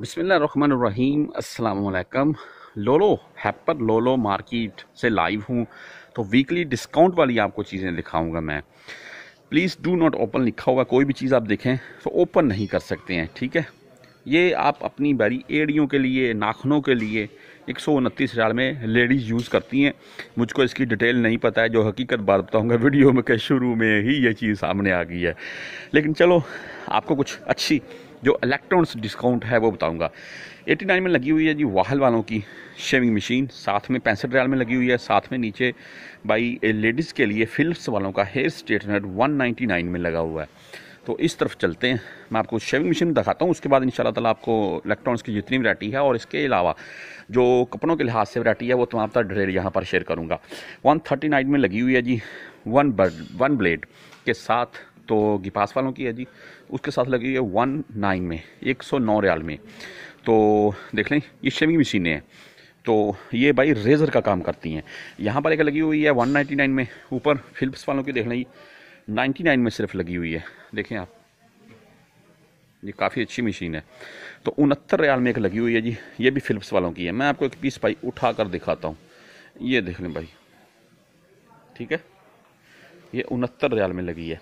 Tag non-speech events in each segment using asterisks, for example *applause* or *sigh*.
बिसमीम अल्लाम लोलो हैपर लोलो मार्केट से लाइव हूँ तो वीकली डिस्काउंट वाली आपको चीज़ें दिखाऊंगा मैं प्लीज़ डू नॉट ओपन लिखा हुआ कोई भी चीज़ आप देखें तो ओपन नहीं कर सकते हैं ठीक है ये आप अपनी बारी एड़ियों के लिए नाखनों के लिए एक सौ उनतीस हज़ार में लेडीज़ यूज़ करती हैं मुझको इसकी डिटेल नहीं पता है जो हकीकत बात बताऊँगा वीडियो में के शुरू में ही ये चीज़ सामने आ गई है लेकिन चलो आपको कुछ अच्छी जो इलेक्ट्रॉन्स डिस्काउंट है वो बताऊंगा 89 में लगी हुई है जी वाहल वालों की शेविंग मशीन साथ में पैंसठ रियाल में लगी हुई है साथ में नीचे भाई लेडीज़ के लिए फ़िल्प्स वालों का हेयर स्ट्रेटनर 199 में लगा हुआ है तो इस तरफ चलते हैं मैं आपको शेविंग मशीन दिखाता हूँ उसके बाद इन शाला आपको इलेक्ट्रॉनिक्स की जितनी वरायटी है और इसके अलावा जो कपड़ों के लिहाज से वरायटी है वो तमाम तरह डिटेल यहाँ पर शेयर करूँगा वन थर्टी नाइन में लगी हुई है जी वन बर्ड वन ब्लेड के साथ तो गिपास वालों की है जी उसके साथ लगी हुई है वन नाइन में एक सौ नौ रियाल में तो देख लें ये शेविंग मशीनें हैं तो ये भाई रेज़र का काम करती हैं यहाँ पर एक लगी हुई है वन नाइन्टी नाइन में ऊपर फिल्प्स वालों की देख लें नाइन्टी नाइन में सिर्फ लगी हुई है देखें आप ये काफ़ी अच्छी मशीन है तो उनहत्तर रियाल में एक लगी हुई है जी ये भी फिलिप्स वालों की है मैं आपको एक पीस भाई उठा कर दिखाता हूँ ये देख लें भाई ठीक है ये उनहत्तर रियाल में लगी है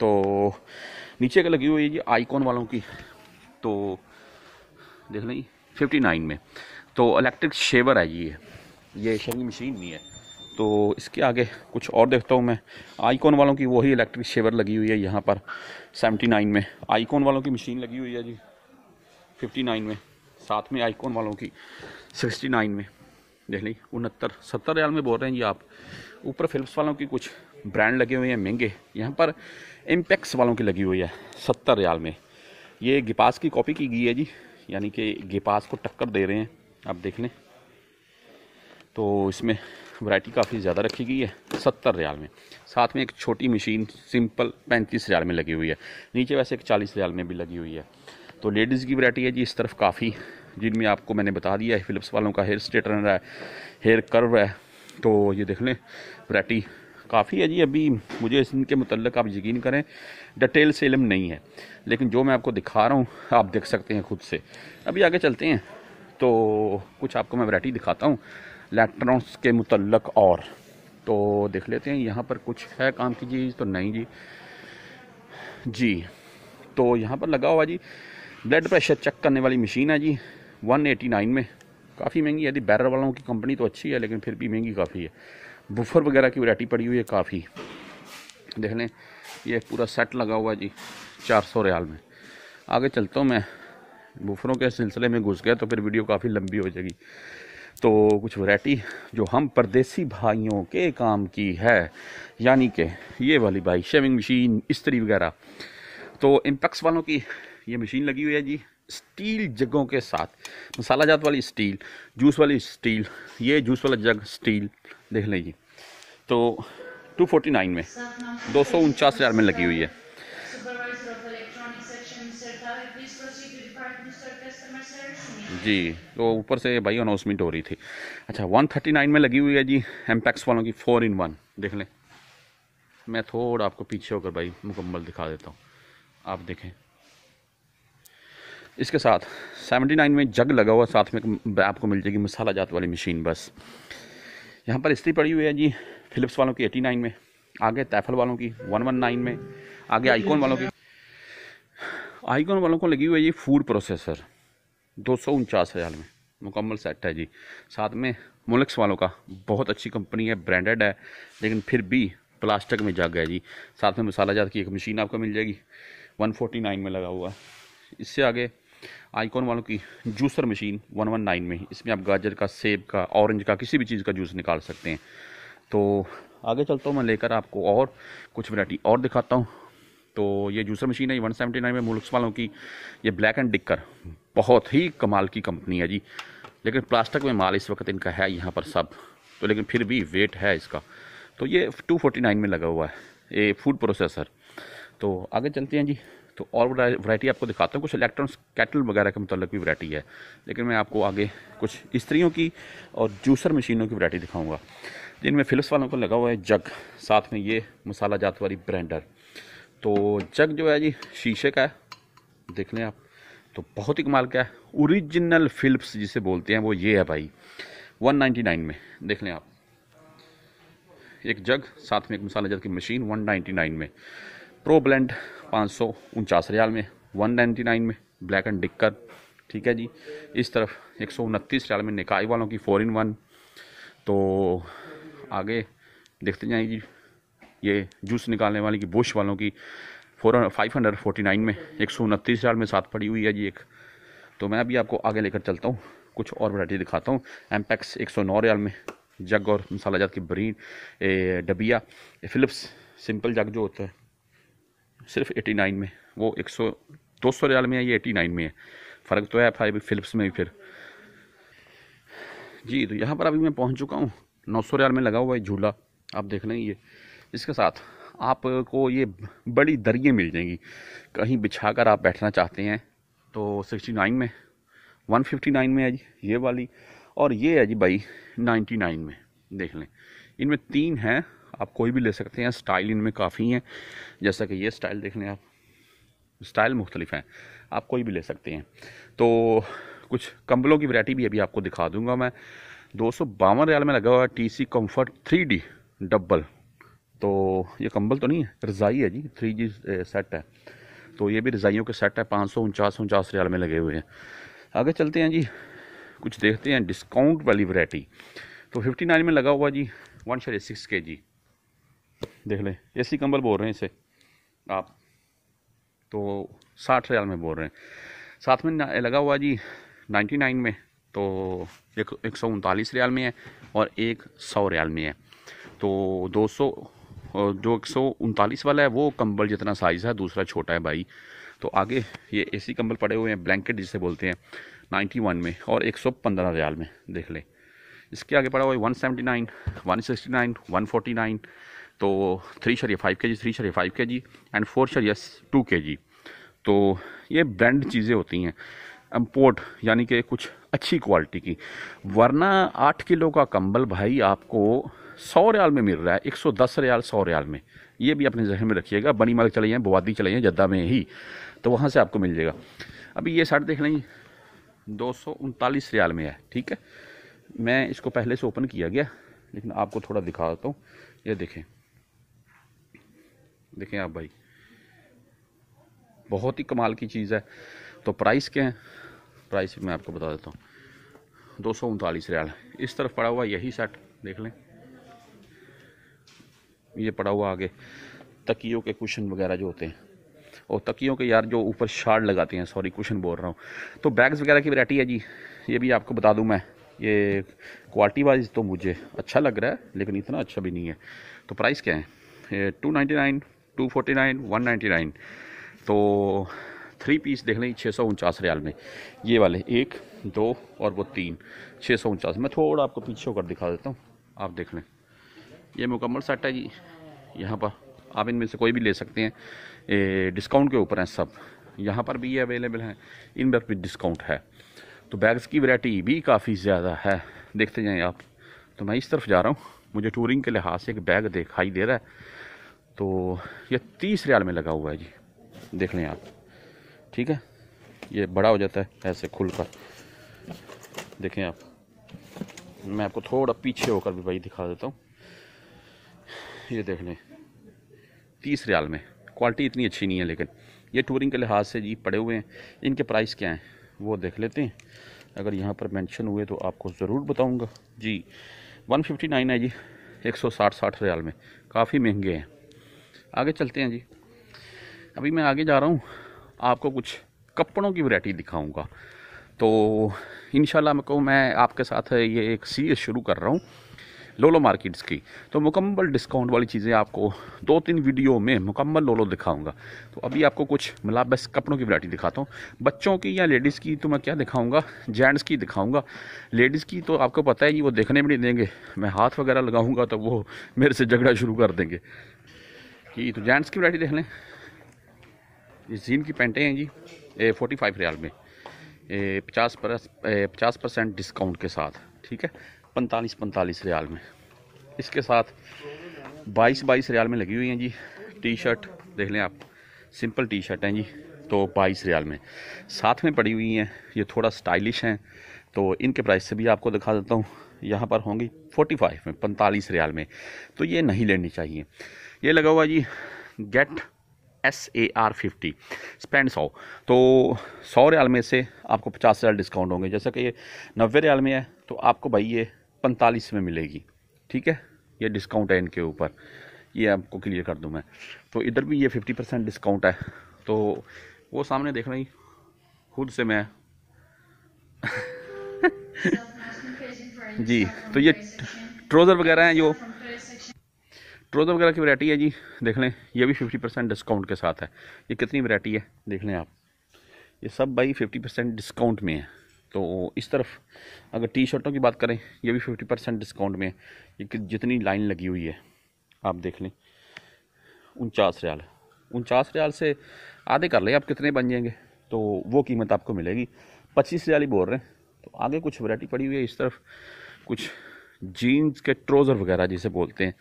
तो नीचे का लगी हुई है ये आईकॉन वालों की तो देख लें फिफ्टी नाइन में तो इलेक्ट्रिक शेवर है ये ये शेविंग मशीन नहीं है तो इसके आगे कुछ और देखता हूँ मैं आईकॉन वालों की वही इलेक्ट्रिक शेवर लगी हुई है यहाँ पर सेवेंटी नाइन में आईकॉन वालों की मशीन लगी हुई है जी फिफ्टी नाइन में साथ में आईकॉन वालों की सिक्सटी नाइन में देख लें उनहत्तर सत्तर रियाल में बोल रहे हैं जी आप ऊपर फिल्प्स वालों की कुछ ब्रांड लगे हुए हैं महंगे यहाँ पर इम्पेक्स वालों की लगी हुई है सत्तर रियाल में ये गिपास की कॉपी की गई है जी यानी कि गिपास को टक्कर दे रहे हैं आप देख लें तो इसमें वैरायटी काफ़ी ज़्यादा रखी गई है सत्तर रियाल में साथ में एक छोटी मशीन सिंपल पैंतीस रियाल में लगी हुई है नीचे वैसे एक चालीस रियाल में भी लगी हुई है तो लेडीज़ की वैरायटी है जी इस तरफ काफ़ी जिनमें आपको मैंने बता दिया है फिलिप्स वालों का हेयर स्ट्रेटनर है हेयर कर्व है तो ये देख लें वैरायटी काफ़ी है जी अभी मुझे इनके मतलब आप यकीन करें डिटेल से इलम नहीं है लेकिन जो मैं आपको दिखा रहा हूँ आप देख सकते हैं खुद से अभी आगे चलते हैं तो कुछ आपको मैं वैरायटी दिखाता हूँ इलेक्ट्रॉन्स के मतलब और तो देख लेते हैं यहाँ पर कुछ है काम की चीज़ तो नहीं जी जी तो यहाँ पर लगा हुआ जी ब्लड प्रेशर चेक करने वाली मशीन है जी 189 में काफ़ी महंगी है यदि बैरर वालों की कंपनी तो अच्छी है लेकिन फिर भी महंगी काफ़ी है बुफर वगैरह की वरायटी पड़ी हुई है काफ़ी देख लें ये पूरा सेट लगा हुआ जी चार सौ रियाल में आगे चलता हूँ मैं बुफरों के सिलसिले में घुस गया तो फिर वीडियो काफ़ी लंबी हो जाएगी तो कुछ वरायटी जो हम परदेसी भाइयों के काम की है यानी कि ये वाली भाई शेविंग मशीन इस्त्री वगैरह तो इम्पैक्स वालों की ये मशीन लगी हुई है जी स्टील जगों के साथ मसाला जात वाली स्टील जूस वाली स्टील ये जूस वाला जग स्टील देख लेंगे तो 249 में दो सौ उनचास हज़ार में लगी हुई है जी तो ऊपर से भाई अनाउंसमेंट हो रही थी अच्छा 139 में लगी हुई है जी एमपैक्स वालों की फोर इन वन देख लें मैं थोड़ा आपको पीछे होकर भाई मुकम्मल दिखा देता हूँ आप देखें इसके साथ 79 में जग लगा हुआ साथ में आपको मिल जाएगी मसाला जात वाली मशीन बस यहाँ पर स्त्री पड़ी हुई है जी फिलिप्स वालों की एटी नाइन में आगे तैफल वालों की वन वन नाइन में आगे आइकॉन वालों की आईकॉन वालों को लगी हुई है ये फूड प्रोसेसर दो सौ उनचास हज़ार में मुकम्मल सेट है जी साथ में मोलिक्स वालों का बहुत अच्छी कंपनी है ब्रांडेड है लेकिन फिर भी प्लास्टिक में जाग गया जी साथ में मसाला जात की एक मशीन आपको मिल जाएगी वन फोर्टी नाइन में लगा हुआ है इससे आगे आइकॉन वालों की जूसर मशीन 119 में इसमें आप गाजर का सेब का ऑरेंज का किसी भी चीज़ का जूस निकाल सकते हैं तो आगे चलता हूँ मैं लेकर आपको और कुछ वैरायटी और दिखाता हूँ तो ये जूसर मशीन है वन सेवेंटी नाइन में मुल्क वालों की ये ब्लैक एंड डिक्कर बहुत ही कमाल की कंपनी है जी लेकिन प्लास्टिक में माल इस वक्त इनका है यहाँ पर सब तो लेकिन फिर भी वेट है इसका तो ये टू फोर्टी नाइन में लगा हुआ है ये फूड प्रोसेसर तो आगे चलते हैं जी तो और वैरायटी आपको दिखाता हूँ कुछ इलेक्ट्रॉनिक्स कैटल वगैरह के मतलब भी वैरायटी है लेकिन मैं आपको आगे कुछ स्त्रियों की और जूसर मशीनों की वैरायटी दिखाऊँगा जिनमें फिलिप्स वालों को लगा हुआ है जग साथ में ये मसाला जात वाली ब्रेंडर तो जग जो है जी शीशे का है देख लें आप तो बहुत ही कमाल का है ओरिजिनल फिलिप्स जिसे बोलते हैं वो ये है भाई 199 में देख लें आप एक जग साथ में एक मसाला जग की मशीन 199 में प्रो ब्लेंड पाँच सौ उनचास रियाल में वन नाइन्टी नाइन में ब्लैक एंड डिक्कर ठीक है जी इस तरफ एक सौ उनतीस रियाल में निकाय वालों की फोर इन वन तो आगे देखते जाएंगे ये जूस निकालने वाले की बुश वालों की four five hundred forty nine में एक सौ उनतीस हज़ार में साथ पड़ी हुई है जी एक तो मैं अभी आपको आगे लेकर चलता हूँ कुछ और वैराइटी दिखाता हूँ एमपैक्स एक सौ नौ रियाल में जग और मसाला जात की ब्रीन डबिया फिलिप्स सिंपल जग जो होता है सिर्फ एटी नाइन में वो एक सौ दो सौ रियाल में है ये एटी नाइन में है फ़र्क तो है फाइव फिलिप्स में भी फिर जी तो यहाँ पर अभी मैं पहुँच चुका हूँ नौ सौ रियाल में लगा हुआ है झूला आप देख लें ये इसके साथ आपको ये बड़ी दरिए मिल जाएंगी कहीं बिछा कर आप बैठना चाहते हैं तो सिक्सटी नाइन में वन फिफ्टी नाइन में है जी ये वाली और ये है जी भाई नाइन्टी नाइन में देख लें इनमें तीन हैं आप कोई भी ले सकते हैं स्टाइल इनमें काफ़ी हैं जैसा कि ये स्टाइल देख लें आप स्टाइल मुख्तलिफ हैं आप कोई भी ले सकते हैं तो कुछ कंबलों की वैरायटी भी अभी आपको दिखा दूंगा मैं दो सौ बावन रियाल में लगा हुआ है T C comfort three D double तो ये कंबल तो नहीं है रज़ाई है जी थ्री जी सेट है तो ये भी रज़ाइयों के सेट है पाँच सौ उनचास उनचास रियाल में लगे हुए हैं आगे चलते हैं जी कुछ देखते हैं डिस्काउंट वाली वैरायटी तो फिफ्टी नाइन में लगा हुआ जी वन शर सिक्स के जी देख लें ए सी कंबल बोल रहे हैं इसे आप तो साठ हज़ार में बोल रहे हैं साथ में लगा हुआ जी नाइन्टी नाइन में तो एक एक सौ उनतालीस रियाल में है और एक सौ रियाल में है तो दो सौ जो एक सौ उनतालीस वाला है वो कंबल जितना साइज़ है दूसरा छोटा है भाई तो आगे ये एसी कंबल पड़े हुए हैं ब्लैंकेट जिसे बोलते हैं नाइन्टी वन में और एक सौ पंद्रह रियाल में देख लें इसके आगे पड़ा हुआ है one seventy nine one sixty nine one forty nine तो थ्री या फाइव के जी थ्री या five K G and four या टू के जी तो ये ब्रांड चीज़ें होती हैं इम्पोर्ट यानी कि कुछ अच्छी क्वालिटी की वरना आठ किलो का कंबल भाई आपको सौ रियाल में मिल रहा है एक सौ दस रियाल सौ रियाल में ये भी अपने जहन में रखिएगा बनी मार्ग चले जाएँ बवादी चले जाएँ जद्दा में ही तो वहाँ से आपको मिल जाएगा अभी ये साइड देख लें दो सौ उनतालीस रियाल में है ठीक है मैं इसको पहले से ओपन किया गया लेकिन आपको थोड़ा दिखा देता हूँ ये देखें देखें आप भाई बहुत ही कमाल की चीज़ है तो प्राइस क्या है प्राइस मैं आपको बता देता हूँ दो सौ उनतालीस रियाल इस तरफ पड़ा हुआ यही सेट देख लें ये पड़ा हुआ आगे तकियों के कुशन वगैरह जो होते हैं और तकियों के यार जो ऊपर शार्ड लगाते हैं सॉरी कुशन बोल रहा हूँ तो बैग्स वगैरह की वैरायटी है जी ये भी आपको बता दूँ मैं ये क्वालिटी वाइज तो मुझे अच्छा लग रहा है लेकिन इतना अच्छा भी नहीं है तो प्राइस क्या है two ninety nine two forty nine one ninety nine तो थ्री पीस देख लें छः सौ उनचास रियाल में ये वाले एक दो और वो तीन छः सौ उनचास मैं थोड़ा आपको पीछे होकर दिखा देता हूँ आप देख लें ये मुकम्मल सेट है जी यहाँ पर आप इनमें से कोई भी ले सकते हैं ए, डिस्काउंट के ऊपर हैं सब यहाँ पर भी ये अवेलेबल हैं इन पर भी डिस्काउंट है तो बैग्स की वैरायटी भी काफ़ी ज़्यादा है देखते जाएँ आप तो मैं इस तरफ जा रहा हूँ मुझे टूरिंग के लिहाज से एक बैग दिखाई दे रहा है तो ये तीस रियाल में लगा हुआ है जी देख लें आप ठीक है ये बड़ा हो जाता है ऐसे खुल कर देखें आप मैं आपको थोड़ा पीछे होकर भी भाई दिखा देता हूँ ये देख लें तीस रियाल में क्वालिटी इतनी अच्छी नहीं है लेकिन ये टूरिंग के लिहाज से जी पड़े हुए हैं इनके प्राइस क्या हैं वो देख लेते हैं अगर यहाँ पर मेंशन हुए तो आपको ज़रूर बताऊँगा जी 159 है जी 160 सौ साठ रियाल में काफ़ी महंगे हैं आगे चलते हैं जी अभी मैं आगे जा रहा हूँ आपको कुछ कपड़ों की वैरायटी दिखाऊंगा तो इन को मैं आपके साथ ये एक सीरीज शुरू कर रहा हूँ लोलो मार्केट्स की तो मुकम्मल डिस्काउंट वाली चीज़ें आपको दो तीन वीडियो में मुकम्मल लोलो दिखाऊंगा तो अभी आपको कुछ मलाबस कपड़ों की वैरायटी दिखाता हूँ बच्चों की या लेडीज़ की तो मैं क्या दिखाऊंगा जेंट्स की दिखाऊंगा लेडीज़ की तो आपको पता है कि वो देखने भी नहीं देंगे मैं हाथ वगैरह लगाऊँगा तो वो मेरे से झगड़ा शुरू कर देंगे ये तो जेंट्स की वरायटी देख लें ये जीन की पेंटें हैं जी ए, फोर्टी फाइव रियाल में ए, पचास पर पचास परसेंट डिस्काउंट के साथ ठीक है पैंतालीस पैंतालीस रियाल में इसके साथ बाईस बाईस रियाल में लगी हुई हैं जी टी शर्ट देख लें आप सिंपल टी शर्ट हैं जी तो बाईस रियाल में साथ में पड़ी हुई हैं ये थोड़ा स्टाइलिश हैं तो इनके प्राइस से भी आपको दिखा देता हूँ यहाँ पर होंगी फोर्टी फाइव में पैंतालीस रियाल में तो ये नहीं लेनी चाहिए ये लगा हुआ जी get S A R fifty spend सौ तो सौ रियाल में से आपको पचास हज़ार डिस्काउंट होंगे जैसा कि ये नब्बे रियाल में है तो आपको भाई ये पैंतालीस में मिलेगी ठीक है ये डिस्काउंट है इनके ऊपर ये आपको क्लियर कर दूँ मैं तो इधर भी ये फिफ्टी परसेंट डिस्काउंट है तो वो सामने देख रही खुद से मैं *laughs* जी तो ये ट्रोज़र वगैरह हैं जो ट्रोज़र वगैरह की वैरायटी है जी देख लें ये भी फिफ्टी परसेंट डिस्काउंट के साथ है ये कितनी वैरायटी है देख लें आप ये सब भाई फिफ्टी परसेंट डिस्काउंट में है तो इस तरफ अगर टी शर्टों की बात करें ये भी फिफ्टी परसेंट डिस्काउंट में है ये जितनी लाइन लगी हुई है आप देख लें उनचास रियाल उनचास रियाल से आधे कर लें आप कितने बन जाएंगे तो वो कीमत आपको मिलेगी पच्चीस रियाल ही बोल रहे हैं तो आगे कुछ वैरायटी पड़ी हुई है इस तरफ कुछ जीन्स के ट्रोज़र वगैरह जिसे बोलते हैं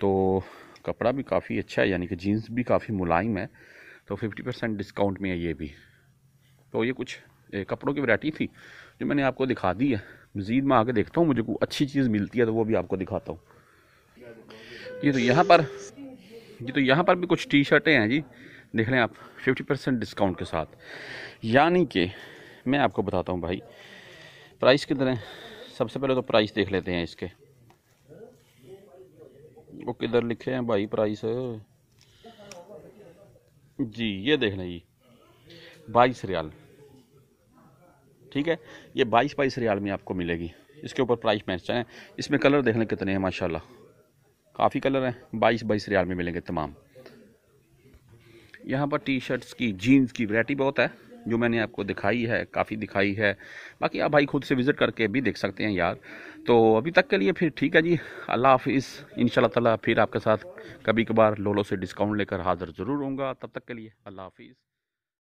तो कपड़ा भी काफ़ी अच्छा है यानी कि जीन्स भी काफ़ी मुलायम है तो फिफ्टी परसेंट डिस्काउंट में है ये भी तो ये कुछ कपड़ों की वैरायटी थी जो मैंने आपको दिखा दी है मज़ीद मैं आके देखता हूँ मुझे कोई अच्छी चीज़ मिलती है तो वो भी आपको दिखाता हूँ ये तो यहाँ पर ये तो यहाँ पर भी कुछ टी शर्टें हैं जी देख लें आप फिफ्टी परसेंट डिस्काउंट के साथ यानी कि मैं आपको बताता हूँ भाई प्राइस कितने सबसे पहले तो प्राइस देख लेते हैं इसके वो किधर लिखे हैं भाई प्राइस जी ये देख लें जी बाईस रियाल ठीक है ये बाईस बाईस रियाल में आपको मिलेगी इसके ऊपर प्राइस मैच है इसमें कलर देख लें कितने हैं माशाल्लाह काफ़ी कलर हैं बाईस बाईस रियाल में मिलेंगे तमाम यहाँ पर टी शर्ट्स की जीन्स की वैरायटी बहुत है जो मैंने आपको दिखाई है काफ़ी दिखाई है बाकी आप भाई खुद से विज़िट करके भी देख सकते हैं यार तो अभी तक के लिए फिर ठीक है जी अल्लाह हाफिज़ इन ताला फिर आपके साथ कभी कभार लोलो से डिस्काउंट लेकर हाज़िर ज़रूर होंगे तब तक के लिए अल्लाह हाफिज़